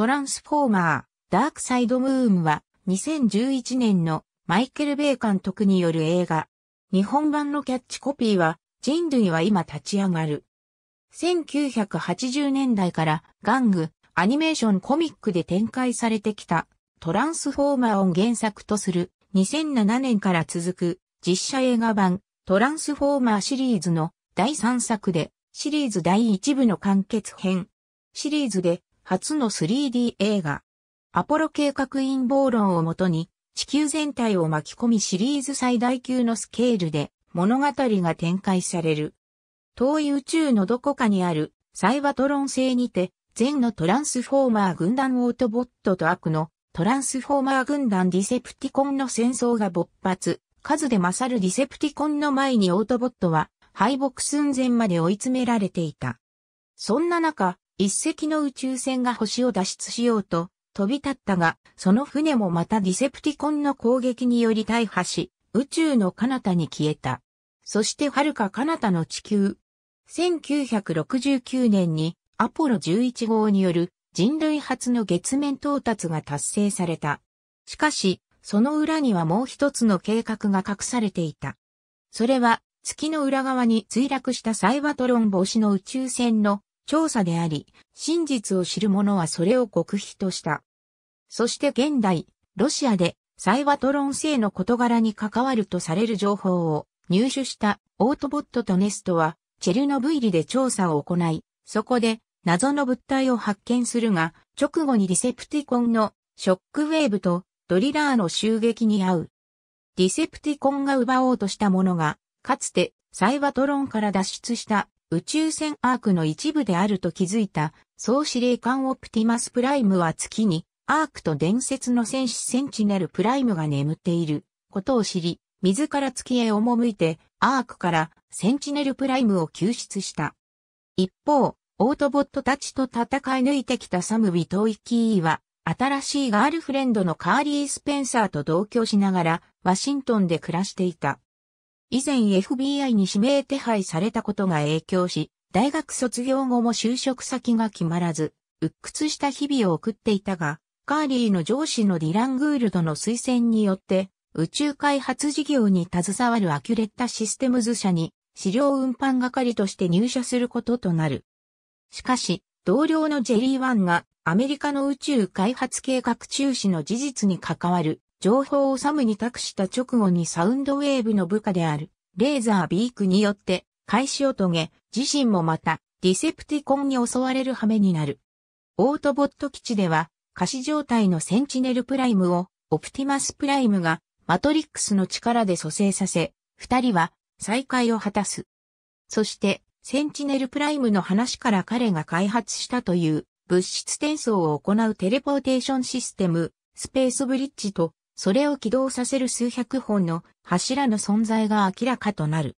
トランスフォーマー、ダークサイドムーンは2011年のマイケル・ベイ監督による映画。日本版のキャッチコピーは人類は今立ち上がる。1980年代から玩具、アニメーションコミックで展開されてきたトランスフォーマーを原作とする2007年から続く実写映画版トランスフォーマーシリーズの第3作でシリーズ第1部の完結編。シリーズで初の 3D 映画。アポロ計画陰謀論をもとに、地球全体を巻き込みシリーズ最大級のスケールで物語が展開される。遠い宇宙のどこかにあるサイバトロン星にて、全のトランスフォーマー軍団オートボットと悪のトランスフォーマー軍団ディセプティコンの戦争が勃発。数で勝るディセプティコンの前にオートボットは敗北寸前まで追い詰められていた。そんな中、一隻の宇宙船が星を脱出しようと飛び立ったが、その船もまたディセプティコンの攻撃により大破し、宇宙の彼方に消えた。そして遥か彼方の地球。1969年にアポロ11号による人類初の月面到達が達成された。しかし、その裏にはもう一つの計画が隠されていた。それは、月の裏側に墜落したサイバトロン防止の宇宙船の調査であり、真実を知る者はそれを極秘とした。そして現代、ロシアで、サイワトロン製の事柄に関わるとされる情報を入手したオートボットとネストは、チェルノブイリで調査を行い、そこで謎の物体を発見するが、直後にリセプティコンのショックウェーブとドリラーの襲撃に遭う。リセプティコンが奪おうとしたものが、かつてサイバトロンから脱出した宇宙船アークの一部であると気づいた総司令官オプティマスプライムは月にアークと伝説の戦士センチネルプライムが眠っていることを知り、自ら月へ赴いてアークからセンチネルプライムを救出した。一方、オートボットたちと戦い抜いてきたサム・ウィトイキーは、新しいガールフレンドのカーリー・スペンサーと同居しながら、ワシントンで暮らしていた。以前 FBI に指名手配されたことが影響し、大学卒業後も就職先が決まらず、鬱屈した日々を送っていたが、カーリーの上司のディラン・グールドの推薦によって、宇宙開発事業に携わるアキュレッタシステムズ社に、資料運搬係として入社することとなる。しかし、同僚のジェリー・ワンがアメリカの宇宙開発計画中止の事実に関わる情報をサムに託した直後にサウンドウェーブの部下である、レーザービークによって、開始を遂げ、自身もまた、ディセプティコンに襲われる羽目になる。オートボット基地では、可視状態のセンチネルプライムを、オプティマスプライムが、マトリックスの力で蘇生させ、二人は、再会を果たす。そして、センチネルプライムの話から彼が開発したという、物質転送を行うテレポーテーションシステム、スペースブリッジとそれを起動させる数百本の柱の存在が明らかとなる。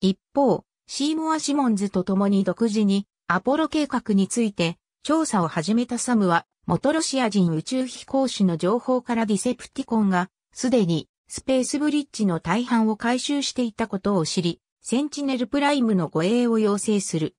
一方、シーモア・シモンズと共に独自にアポロ計画について調査を始めたサムは、元ロシア人宇宙飛行士の情報からディセプティコンが、すでにスペースブリッジの大半を回収していたことを知り、センチネルプライムの護衛を要請する。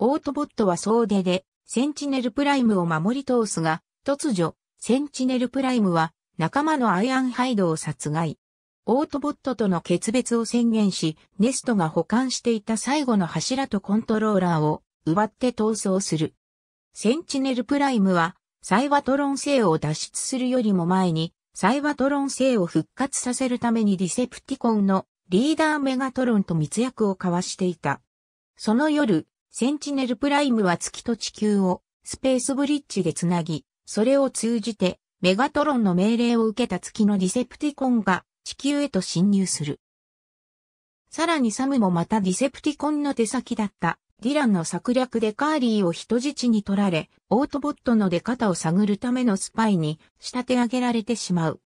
オートボットは総出で、センチネルプライムを守り通すが、突如、センチネルプライムは仲間のアイアンハイドを殺害。オートボットとの決別を宣言し、ネストが保管していた最後の柱とコントローラーを奪って逃走する。センチネルプライムは、サイワトロン星を脱出するよりも前に、サイワトロン星を復活させるためにディセプティコンのリーダーメガトロンと密約を交わしていた。その夜、センチネルプライムは月と地球をスペースブリッジでつなぎ、それを通じてメガトロンの命令を受けた月のディセプティコンが地球へと侵入する。さらにサムもまたディセプティコンの手先だったディランの策略でカーリーを人質に取られ、オートボットの出方を探るためのスパイに仕立て上げられてしまう。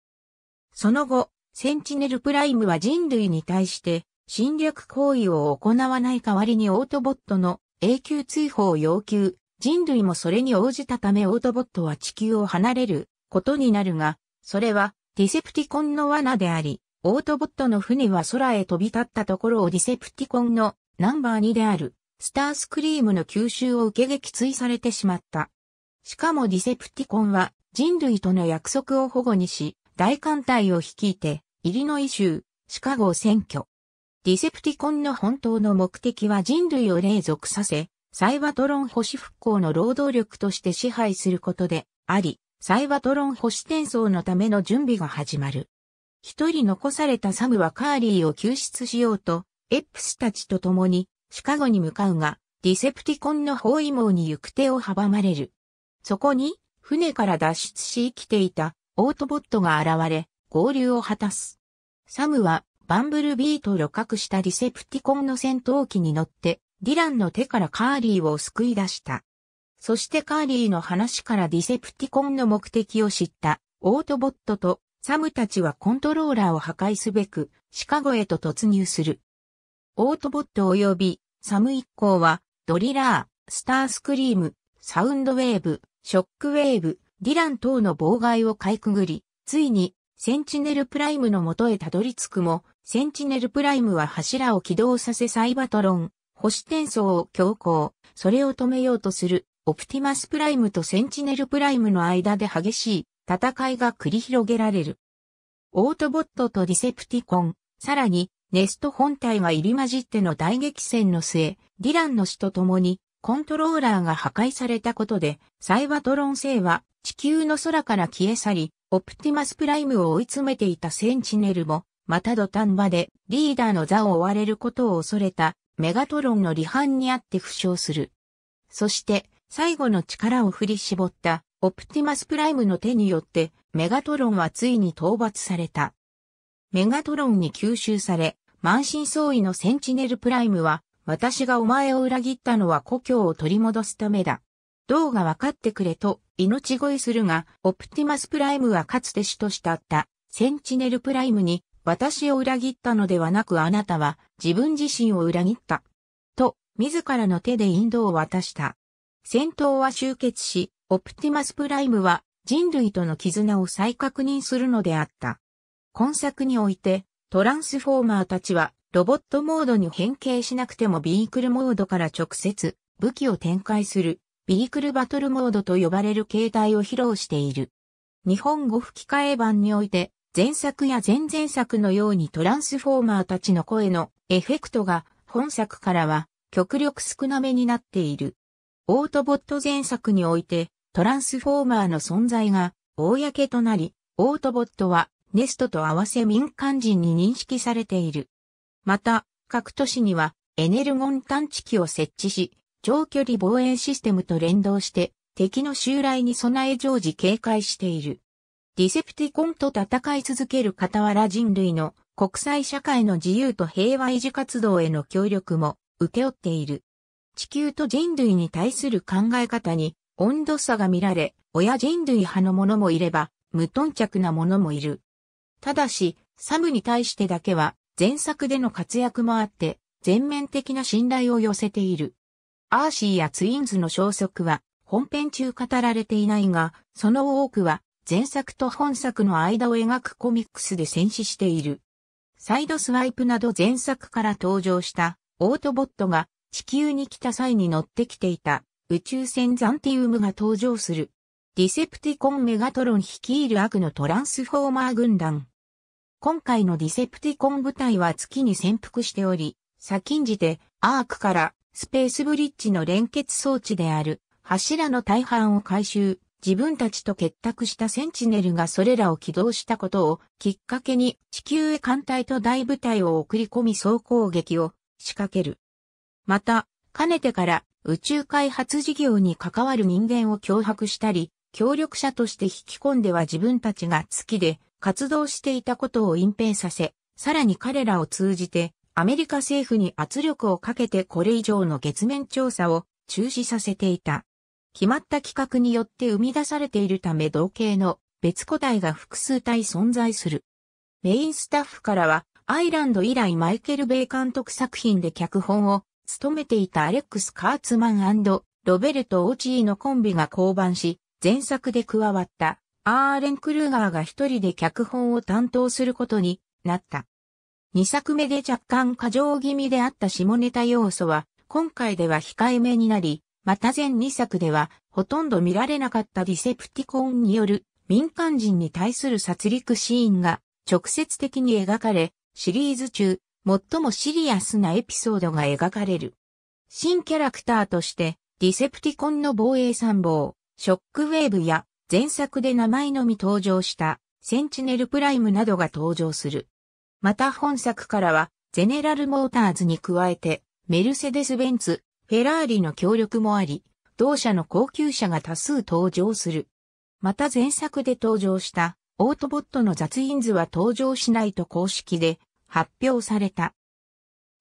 その後、センチネルプライムは人類に対して侵略行為を行わない代わりにオートボットの永久追放を要求。人類もそれに応じたためオートボットは地球を離れることになるが、それはディセプティコンの罠であり、オートボットの船は空へ飛び立ったところをディセプティコンのナンバー2であるスタースクリームの吸収を受け撃墜されてしまった。しかもディセプティコンは人類との約束を保護にし、大艦隊を率いて、イリノイ州、シカゴを占拠。ディセプティコンの本当の目的は人類を隷属させ、サイバトロン保守復興の労働力として支配することであり、サイバトロン保守転送のための準備が始まる。一人残されたサムはカーリーを救出しようと、エップスたちと共にシカゴに向かうが、ディセプティコンの包囲網に行く手を阻まれる。そこに、船から脱出し生きていたオートボットが現れ、合流を果たす。サムは、バンブルビーと旅客したディセプティコンの戦闘機に乗って、ディランの手からカーリーを救い出した。そしてカーリーの話からディセプティコンの目的を知ったオートボットとサムたちはコントローラーを破壊すべくシカゴへと突入する。オートボット及びサム一行はドリラー、スタースクリーム、サウンドウェーブ、ショックウェーブ、ディラン等の妨害をかいくぐり、ついにセンチネルプライムの元へたどり着くも、センチネルプライムは柱を起動させサイバトロン、星転送を強行、それを止めようとするオプティマスプライムとセンチネルプライムの間で激しい戦いが繰り広げられる。オートボットとディセプティコン、さらにネスト本体が入り混じっての大激戦の末、ディランの死と共にコントローラーが破壊されたことで、サイバトロン星は地球の空から消え去り、オプティマスプライムを追い詰めていたセンチネルも、また土壇場でリーダーの座を追われることを恐れたメガトロンの離反にあって負傷する。そして最後の力を振り絞ったオプティマスプライムの手によってメガトロンはついに討伐された。メガトロンに吸収され、満身創痍のセンチネルプライムは、私がお前を裏切ったのは故郷を取り戻すためだ。どうが分かってくれと命乞いするが、オプティマスプライムはかつて主としたったセンチネルプライムに、私を裏切ったのではなくあなたは自分自身を裏切った。と、自らの手で引導を渡した。戦闘は終結し、オプティマスプライムは人類との絆を再確認するのであった。今作において、トランスフォーマーたちはロボットモードに変形しなくてもビークルモードから直接武器を展開するビークルバトルモードと呼ばれる形態を披露している。日本語吹き替え版において前作や前々作のようにトランスフォーマーたちの声のエフェクトが本作からは極力少なめになっている。オートボット前作において、トランスフォーマーの存在が、公となり、オートボットは、ネストと合わせ民間人に認識されている。また、各都市には、エネルゴン探知機を設置し、長距離防衛システムと連動して、敵の襲来に備え常時警戒している。ディセプティコンと戦い続ける傍ら人類の国際社会の自由と平和維持活動への協力も請け負っている。地球と人類に対する考え方に温度差が見られ、親人類派の者もいれば、無頓着な者もいる。ただし、サムに対してだけは、前作での活躍もあって、全面的な信頼を寄せている。アーシーやツインズの消息は、本編中語られていないが、その多くは、前作と本作の間を描くコミックスで戦死している。サイドスワイプなど前作から登場した、オートボットが地球に来た際に乗ってきていた宇宙船ザンティウムが登場する。ディセプティコンメガトロン率いる悪のトランスフォーマー軍団。今回のディセプティコン部隊は月に潜伏しており、先んじてアークからスペースブリッジの連結装置である柱の大半を回収、自分たちと結託したセンチネルがそれらを起動したことをきっかけに地球へ艦隊と大部隊を送り込み総攻撃を仕掛ける。また、かねてから宇宙開発事業に関わる人間を脅迫したり、協力者として引き込んでは自分たちが月で活動していたことを隠蔽させ、さらに彼らを通じてアメリカ政府に圧力をかけてこれ以上の月面調査を中止させていた。決まった企画によって生み出されているため同型の別個体が複数体存在する。メインスタッフからは、アイランド以来マイケル・ベイ監督作品で脚本を勤めていたアレックス・カーツマンロベルト・オチーのコンビが降板し、前作で加わったアーレン・クルーガーが一人で脚本を担当することになった。二作目で若干過剰気味であった下ネタ要素は、今回では控えめになり、また前二作ではほとんど見られなかったディセプティコンによる民間人に対する殺戮シーンが直接的に描かれ、シリーズ中、最もシリアスなエピソードが描かれる。新キャラクターとして、ディセプティコンの防衛参謀、ショックウェーブや前作で名前のみ登場したセンチネルプライムなどが登場する。また本作からはゼネラルモーターズに加えてメルセデス・ベンツ、フェラーリの協力もあり、同社の高級車が多数登場する。また前作で登場したオートボットの雑印図は登場しないと公式で発表された。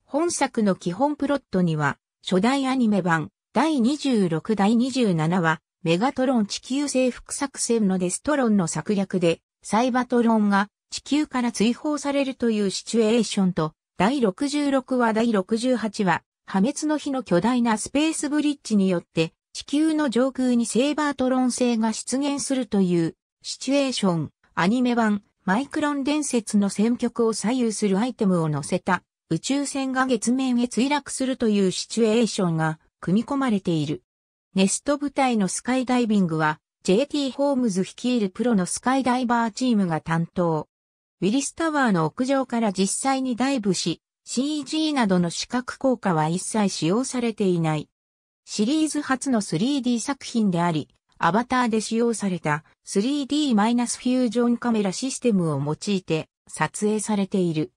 本作の基本プロットには、初代アニメ版第26第27話、メガトロン地球征服作戦のデストロンの策略で、サイバトロンが地球から追放されるというシチュエーションと、第66話第68話、破滅の日の巨大なスペースブリッジによって、地球の上空にセイバートロン星が出現するというシチュエーション、アニメ版マイクロン伝説の戦局を左右するアイテムを載せた宇宙船が月面へ墜落するというシチュエーションが組み込まれている。ネスト部隊のスカイダイビングは JT ホームズ率いるプロのスカイダイバーチームが担当。ウィリスタワーの屋上から実際にダイブし、CG などの視覚効果は一切使用されていない。シリーズ初の 3D 作品であり、アバターで使用された 3D- フュージョンカメラシステムを用いて撮影されている。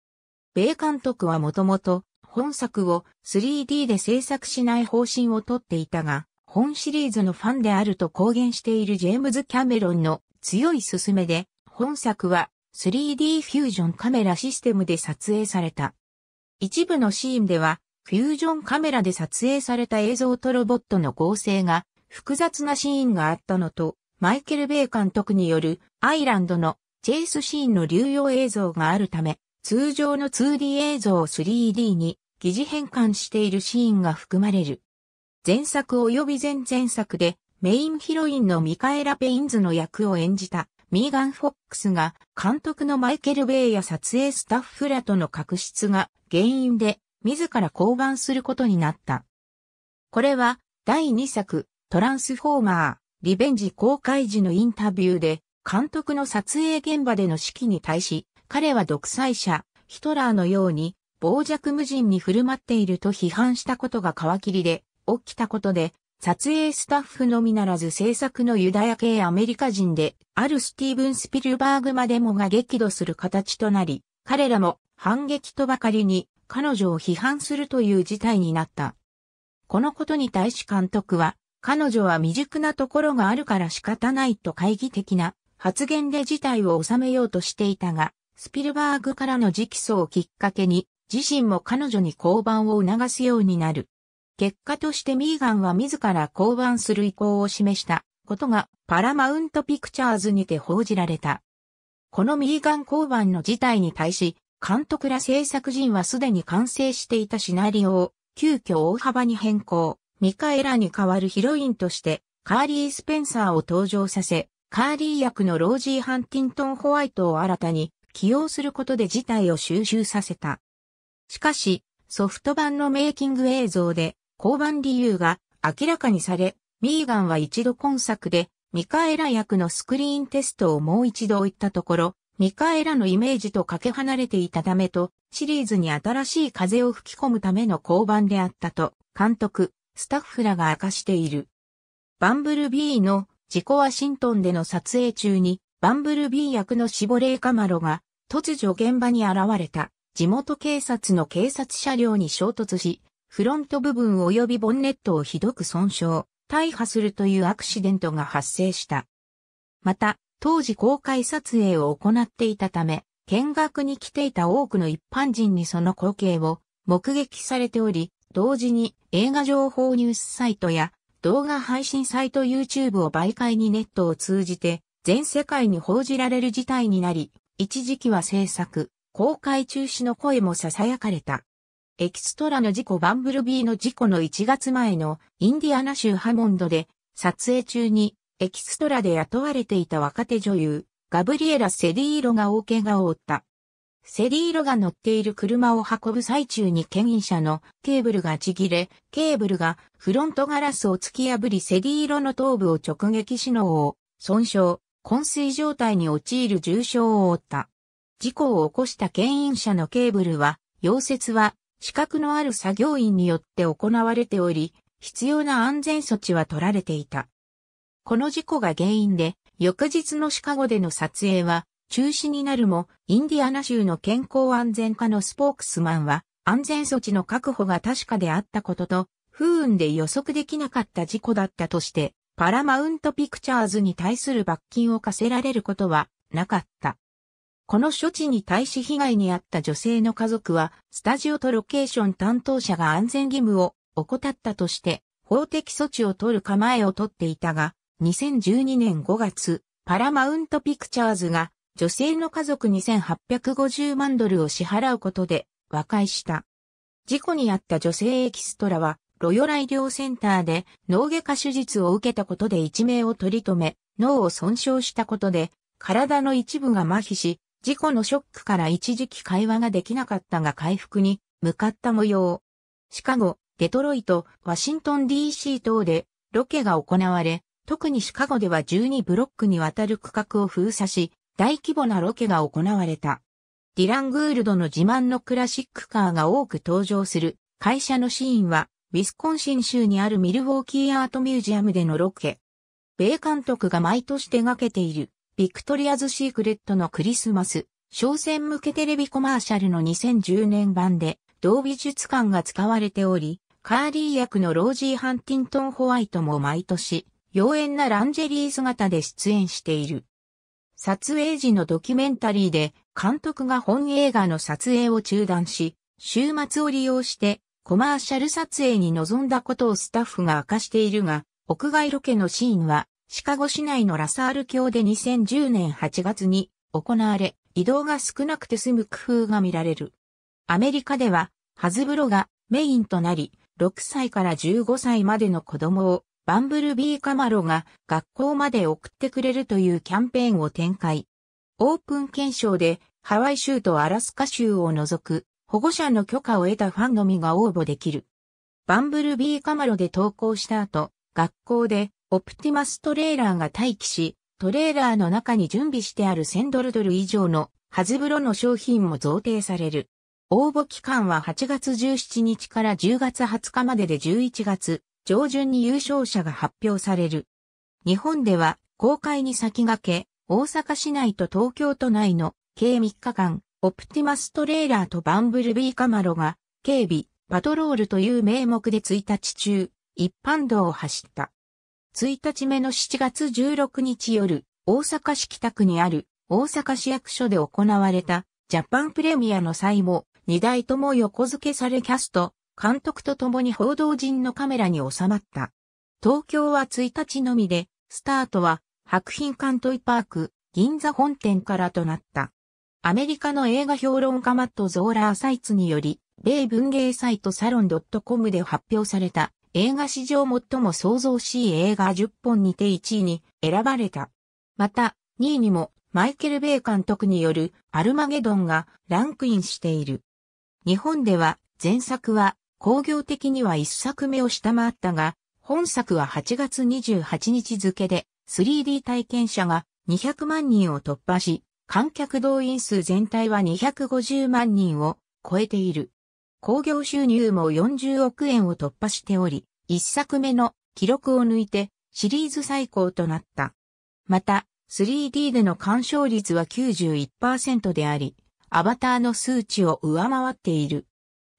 米監督はもともと本作を 3D で制作しない方針をとっていたが、本シリーズのファンであると公言しているジェームズ・キャメロンの強い勧めで、本作は 3D フュージョンカメラシステムで撮影された。一部のシーンでは、フュージョンカメラで撮影された映像とロボットの合成が複雑なシーンがあったのと、マイケル・ベイ監督によるアイランドのチェイスシーンの流用映像があるため、通常の 2D 映像を 3D に疑似変換しているシーンが含まれる。前作及び前々作でメインヒロインのミカエラ・ペインズの役を演じたミーガン・フォックスが監督のマイケル・ベイや撮影スタッフらとの確執が原因で自ら降板することになった。これは第2作トランスフォーマー、リベンジ公開時のインタビューで、監督の撮影現場での指揮に対し、彼は独裁者、ヒトラーのように、傍若無人に振る舞っていると批判したことが皮切りで、起きたことで、撮影スタッフのみならず制作のユダヤ系アメリカ人で、あるスティーブン・スピルバーグまでもが激怒する形となり、彼らも反撃とばかりに彼女を批判するという事態になった。このことに対し監督は、彼女は未熟なところがあるから仕方ないと懐疑的な発言で事態を収めようとしていたが、スピルバーグからの直訴をきっかけに、自身も彼女に降板を促すようになる。結果としてミーガンは自ら降板する意向を示したことがパラマウントピクチャーズにて報じられた。このミーガン降板の事態に対し、監督ら制作陣はすでに完成していたシナリオを急遽大幅に変更。ミカエラに代わるヒロインとして、カーリー・スペンサーを登場させ、カーリー役のロージー・ハンティントン・ホワイトを新たに起用することで事態を収集させた。しかし、ソフト版のメイキング映像で、降板理由が明らかにされ、ミーガンは一度今作で、ミカエラ役のスクリーンテストをもう一度行ったところ、ミカエラのイメージとかけ離れていたためと、シリーズに新しい風を吹き込むための降板であったと、監督、スタッフらが明かしている。バンブルビーの自己ワシントンでの撮影中に、バンブルビー役のシボレー・カマロが、突如現場に現れた、地元警察の警察車両に衝突し、フロント部分及びボンネットをひどく損傷、大破するというアクシデントが発生した。また、当時公開撮影を行っていたため、見学に来ていた多くの一般人にその光景を目撃されており、同時に映画情報ニュースサイトや動画配信サイト YouTube を媒介にネットを通じて全世界に報じられる事態になり、一時期は制作、公開中止の声も囁かれた。エキストラの事故バンブルビーの事故の1月前のインディアナ州ハモンドで撮影中にエキストラで雇われていた若手女優ガブリエラ・セディーロが大怪我を負った。セリーロが乗っている車を運ぶ最中に牽引車のケーブルがちぎれ、ケーブルがフロントガラスを突き破りセリーロの頭部を直撃し脳を損傷、昏睡状態に陥る重傷を負った。事故を起こした牽引車のケーブルは、溶接は資格のある作業員によって行われており、必要な安全措置は取られていた。この事故が原因で、翌日のシカゴでの撮影は中止になるも、インディアナ州の健康安全課のスポークスマンは、安全措置の確保が確かであったことと、不運で予測できなかった事故だったとして、パラマウントピクチャーズに対する罰金を課せられることはなかった。この処置に対し被害に遭った女性の家族は、スタジオとロケーション担当者が安全義務を怠ったとして、法的措置を取る構えを取っていたが、2012年5月、パラマウントピクチャーズが女性の家族2850万ドルを支払うことで和解した。事故に遭った女性エキストラは、ロヨラ医療センターで脳外科手術を受けたことで一命を取り留め、脳を損傷したことで、体の一部が麻痺し、事故のショックから一時期会話ができなかったが回復に向かった模様。シカゴ、デトロイト、ワシントン DC 等でロケが行われ、特にシカゴでは12ブロックにわたる区画を封鎖し、大規模なロケが行われた。ディラン・グールドの自慢のクラシックカーが多く登場する会社のシーンは、ウィスコンシン州にあるミルウォーキーアートミュージアムでのロケ。米監督が毎年手掛けている、ビクトリアズ・シークレットのクリスマス、商戦向けテレビコマーシャルの2010年版で、同美術館が使われており、カーリー役のロージー・ハンティントン・ホワイトも毎年、妖艶なランジェリー姿で出演している。撮影時のドキュメンタリーで監督が本映画の撮影を中断し、週末を利用してコマーシャル撮影に臨んだことをスタッフが明かしているが、屋外ロケのシーンはシカゴ市内のラサール橋で2010年8月に行われ、移動が少なくて済む工夫が見られる。アメリカでは、ハズブロがメインとなり、6歳から15歳までの子供をバンブルビーカマロが学校まで送ってくれるというキャンペーンを展開。オープン検証でハワイ州とアラスカ州を除く保護者の許可を得たファンのみが応募できる。バンブルビーカマロで投稿した後、学校でオプティマストレーラーが待機し、トレーラーの中に準備してある1000ドルドル以上のハズブロの商品も贈呈される。応募期間は8月17日から10月20日までで11月上旬に優勝者が発表される。日本では公開に先駆け、大阪市内と東京都内の計3日間、オプティマストレーラーとバンブルビーカマロが、警備、パトロールという名目で1日中、一般道を走った。1日目の7月16日夜、大阪市北区にある大阪市役所で行われたジャパンプレミアの際も、2台とも横付けされキャスト、監督と共に報道陣のカメラに収まった。東京は1日のみで、スタートは白品館トイパーク、銀座本店からとなった。アメリカの映画評論家マット・ゾーラーサイツにより、米文芸サイトサロン .com で発表された映画史上最も想像しい映画10本にて1位に選ばれた。また、2位にもマイケル・ベイ監督によるアルマゲドンがランクインしている。日本では前作は工業的には一作目を下回ったが、本作は8月28日付で 3D 体験者が200万人を突破し、観客動員数全体は250万人を超えている。工業収入も40億円を突破しており、一作目の記録を抜いてシリーズ最高となった。また、3D での鑑賞率は91%であり、アバターの数値を上回っている。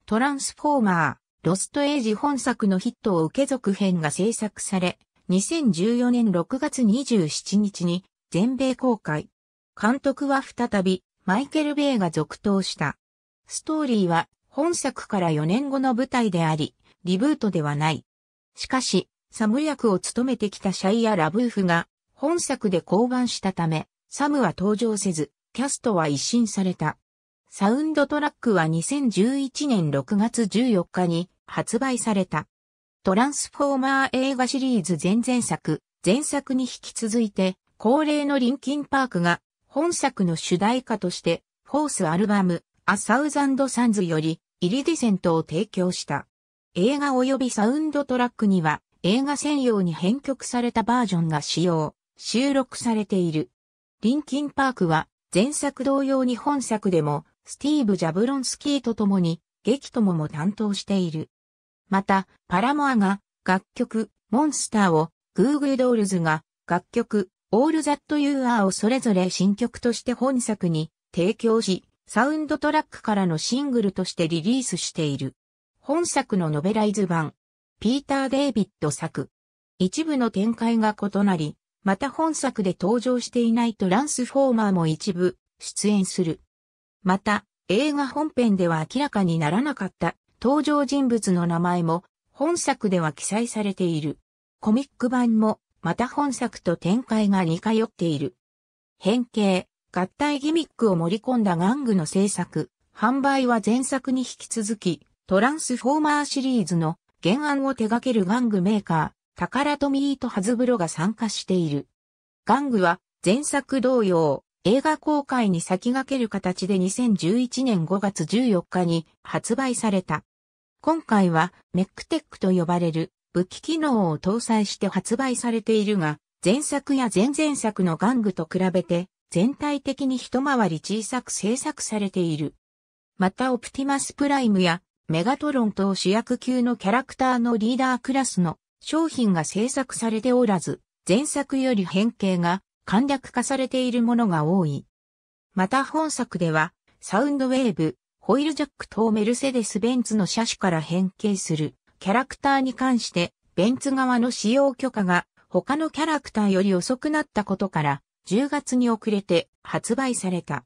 トランスフォーマー、ロストエイジ本作のヒットを受け続編が制作され、2014年6月27日に全米公開。監督は再びマイケル・ベイが続投した。ストーリーは本作から4年後の舞台であり、リブートではない。しかし、サム役を務めてきたシャイア・ラブーフが本作で降板したため、サムは登場せず、キャストは一新された。サウンドトラックは2011年6月14日に発売された。トランスフォーマー映画シリーズ前々作、前作に引き続いて、恒例のリンキンパークが本作の主題歌として、フォースアルバム、アサウザンドサンズより、イリディセントを提供した。映画及びサウンドトラックには、映画専用に編曲されたバージョンが使用、収録されている。リンキンパークは、前作同様に本作でも、スティーブ・ジャブロンスキーと共に、劇ともも担当している。また、パラモアが楽曲、モンスターを、グーグルドールズが楽曲、オールザットユーアーをそれぞれ新曲として本作に提供し、サウンドトラックからのシングルとしてリリースしている。本作のノベライズ版、ピーター・デイビッド作。一部の展開が異なり、また本作で登場していないトランスフォーマーも一部出演する。また、映画本編では明らかにならなかった登場人物の名前も本作では記載されている。コミック版もまた本作と展開が似通っている。変形、合体ギミックを盛り込んだ玩具の制作、販売は前作に引き続き、トランスフォーマーシリーズの原案を手掛ける玩具メーカー、タカラトミーとハズブロが参加している。玩具は前作同様、映画公開に先駆ける形で2011年5月14日に発売された。今回はメックテックと呼ばれる武器機能を搭載して発売されているが、前作や前々作の玩具と比べて全体的に一回り小さく制作されている。またオプティマスプライムやメガトロン等主役級のキャラクターのリーダークラスの商品が制作されておらず、前作より変形が簡略化されているものが多い。また本作では、サウンドウェーブ、ホイールジャック等メルセデス・ベンツの車種から変形するキャラクターに関して、ベンツ側の使用許可が他のキャラクターより遅くなったことから、10月に遅れて発売された。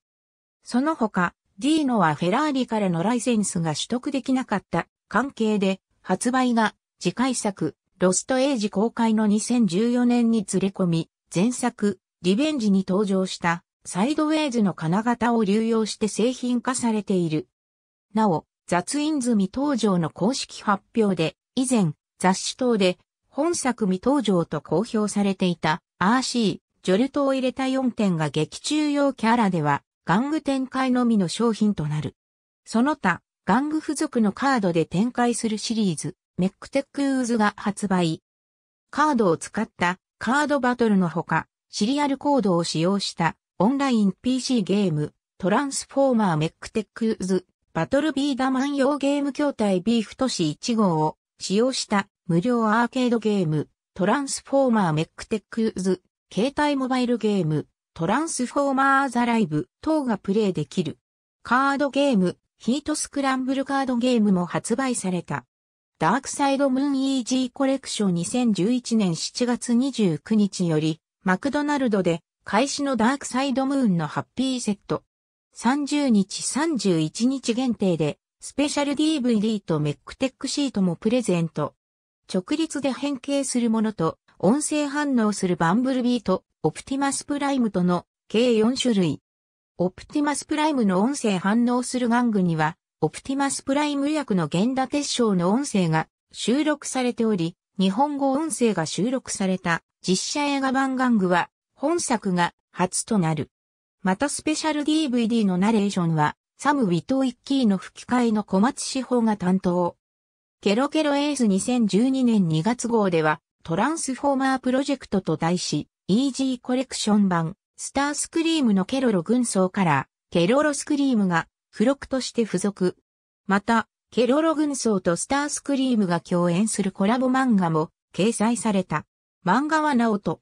その他、ディーノはフェラーリからのライセンスが取得できなかった関係で、発売が次回作、ロストエイジ公開の2014年にずれ込み、前作、リベンジに登場したサイドウェイズの金型を流用して製品化されている。なお、雑印図未登場の公式発表で、以前、雑誌等で、本作未登場と公表されていた、RC、ジョルトを入れた4点が劇中用キャラでは、玩具展開のみの商品となる。その他、玩具付属のカードで展開するシリーズ、メックテックウーズが発売。カードを使ったカードバトルのほか、シリアルコードを使用したオンライン PC ゲーム、トランスフォーマーメックテックズ、バトルビーダマン用ゲーム筐体ビーフ都市1号を使用した無料アーケードゲーム、トランスフォーマーメックテックズ、携帯モバイルゲーム、トランスフォーマーザライブ等がプレイできる。カードゲーム、ヒートスクランブルカードゲームも発売された。ダークサイドムーンイージーコレクション2011年7月29日よりマクドナルドで開始のダークサイドムーンのハッピーセット。30日31日限定でスペシャル DVD とメックテックシートもプレゼント。直立で変形するものと音声反応するバンブルビーとオプティマスプライムとの計4種類。オプティマスプライムの音声反応する玩具には、オプティマスプライム役の源田鉄章の音声が収録されており、日本語音声が収録された実写映画版玩具は本作が初となる。またスペシャル DVD のナレーションはサム・ウィト・イッキーの吹き替えの小松志保が担当。ケロケロエース2012年2月号ではトランスフォーマープロジェクトと題し、イージーコレクション版、スタースクリームのケロロ軍曹から、ケロロスクリームが付録として付属。また、ケロロ軍曹とスタースクリームが共演するコラボ漫画も掲載された。漫画はナオト。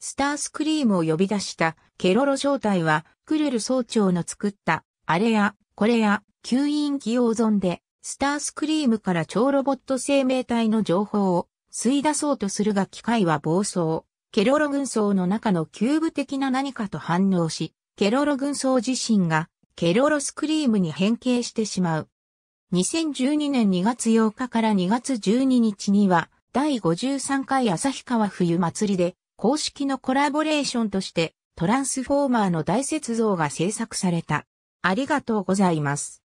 スタースクリームを呼び出したケロロ正体はクルル総長の作ったあれやこれや吸引器用存でスタースクリームから超ロボット生命体の情報を吸い出そうとするが機械は暴走。ケロロ軍曹の中のキューブ的な何かと反応し、ケロロ軍曹自身がケロロスクリームに変形してしまう。2012年2月8日から2月12日には、第53回旭川冬祭りで、公式のコラボレーションとして、トランスフォーマーの大雪像が制作された。ありがとうございます。